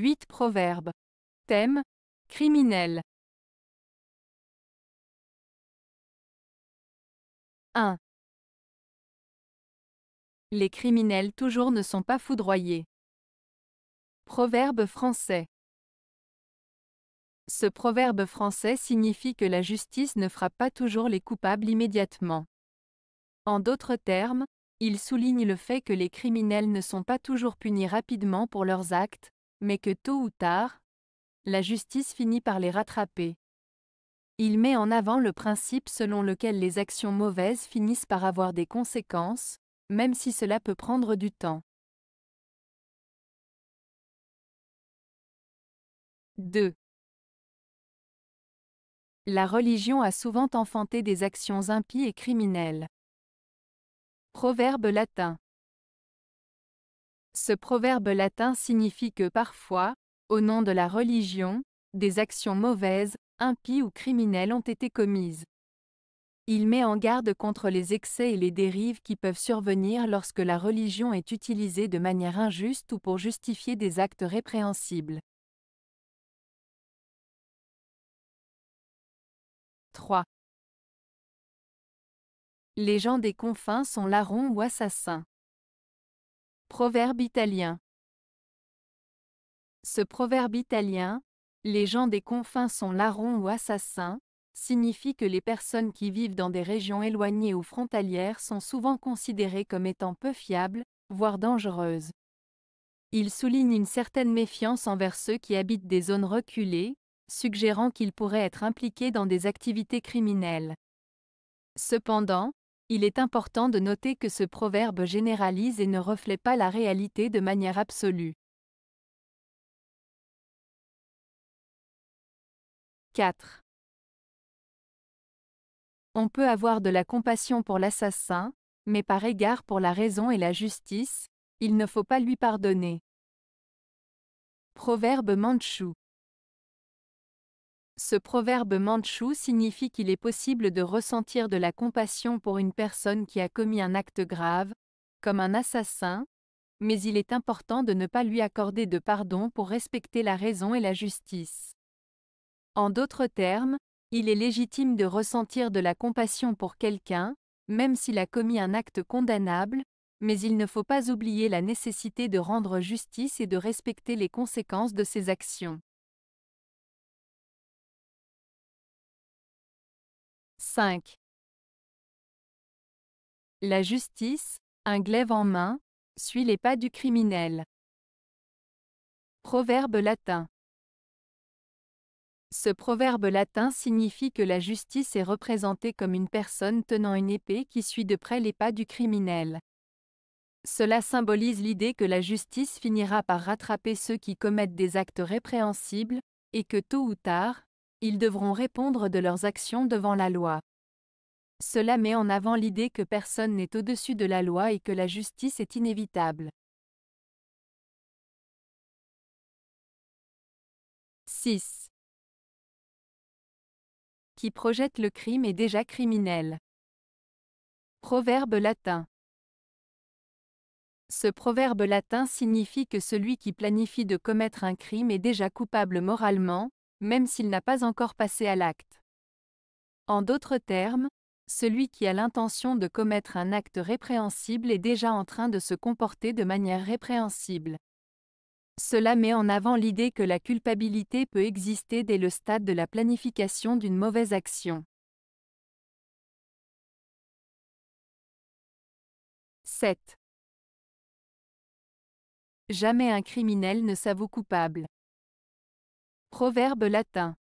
8 Proverbes. Thème Criminel. 1. Les criminels toujours ne sont pas foudroyés. Proverbe français. Ce proverbe français signifie que la justice ne frappe pas toujours les coupables immédiatement. En d'autres termes, il souligne le fait que les criminels ne sont pas toujours punis rapidement pour leurs actes, mais que tôt ou tard, la justice finit par les rattraper. Il met en avant le principe selon lequel les actions mauvaises finissent par avoir des conséquences, même si cela peut prendre du temps. 2. La religion a souvent enfanté des actions impies et criminelles. Proverbe latin. Ce proverbe latin signifie que parfois, au nom de la religion, des actions mauvaises, impies ou criminelles ont été commises. Il met en garde contre les excès et les dérives qui peuvent survenir lorsque la religion est utilisée de manière injuste ou pour justifier des actes répréhensibles. 3. Les gens des confins sont larrons ou assassins. Proverbe italien. Ce proverbe italien, les gens des confins sont larrons ou assassins, signifie que les personnes qui vivent dans des régions éloignées ou frontalières sont souvent considérées comme étant peu fiables, voire dangereuses. Il souligne une certaine méfiance envers ceux qui habitent des zones reculées, suggérant qu'ils pourraient être impliqués dans des activités criminelles. Cependant, il est important de noter que ce proverbe généralise et ne reflète pas la réalité de manière absolue. 4. On peut avoir de la compassion pour l'assassin, mais par égard pour la raison et la justice, il ne faut pas lui pardonner. Proverbe mandchou. Ce proverbe mandchou signifie qu'il est possible de ressentir de la compassion pour une personne qui a commis un acte grave, comme un assassin, mais il est important de ne pas lui accorder de pardon pour respecter la raison et la justice. En d'autres termes, il est légitime de ressentir de la compassion pour quelqu'un, même s'il a commis un acte condamnable, mais il ne faut pas oublier la nécessité de rendre justice et de respecter les conséquences de ses actions. 5. La justice, un glaive en main, suit les pas du criminel. Proverbe latin. Ce proverbe latin signifie que la justice est représentée comme une personne tenant une épée qui suit de près les pas du criminel. Cela symbolise l'idée que la justice finira par rattraper ceux qui commettent des actes répréhensibles, et que tôt ou tard, ils devront répondre de leurs actions devant la loi. Cela met en avant l'idée que personne n'est au-dessus de la loi et que la justice est inévitable. 6. Qui projette le crime est déjà criminel. Proverbe latin. Ce proverbe latin signifie que celui qui planifie de commettre un crime est déjà coupable moralement, même s'il n'a pas encore passé à l'acte. En d'autres termes, celui qui a l'intention de commettre un acte répréhensible est déjà en train de se comporter de manière répréhensible. Cela met en avant l'idée que la culpabilité peut exister dès le stade de la planification d'une mauvaise action. 7. Jamais un criminel ne s'avoue coupable. Proverbe latin.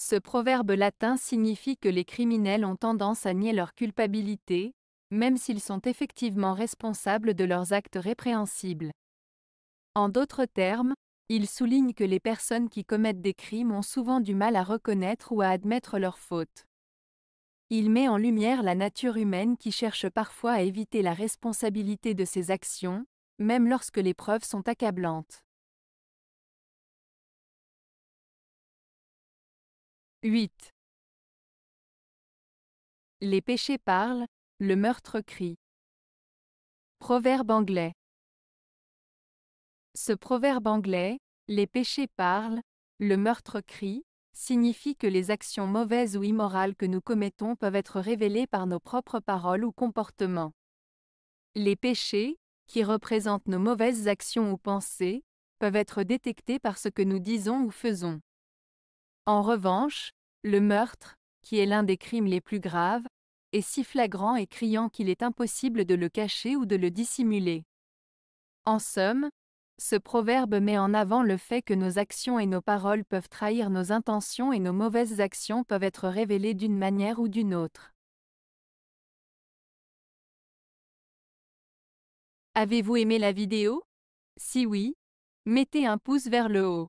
Ce proverbe latin signifie que les criminels ont tendance à nier leur culpabilité, même s'ils sont effectivement responsables de leurs actes répréhensibles. En d'autres termes, il souligne que les personnes qui commettent des crimes ont souvent du mal à reconnaître ou à admettre leurs fautes. Il met en lumière la nature humaine qui cherche parfois à éviter la responsabilité de ses actions, même lorsque les preuves sont accablantes. 8. Les péchés parlent, le meurtre crie. Proverbe anglais. Ce proverbe anglais, les péchés parlent, le meurtre crie, signifie que les actions mauvaises ou immorales que nous commettons peuvent être révélées par nos propres paroles ou comportements. Les péchés, qui représentent nos mauvaises actions ou pensées, peuvent être détectés par ce que nous disons ou faisons. En revanche, le meurtre, qui est l'un des crimes les plus graves, est si flagrant et criant qu'il est impossible de le cacher ou de le dissimuler. En somme, ce proverbe met en avant le fait que nos actions et nos paroles peuvent trahir nos intentions et nos mauvaises actions peuvent être révélées d'une manière ou d'une autre. Avez-vous aimé la vidéo Si oui, mettez un pouce vers le haut.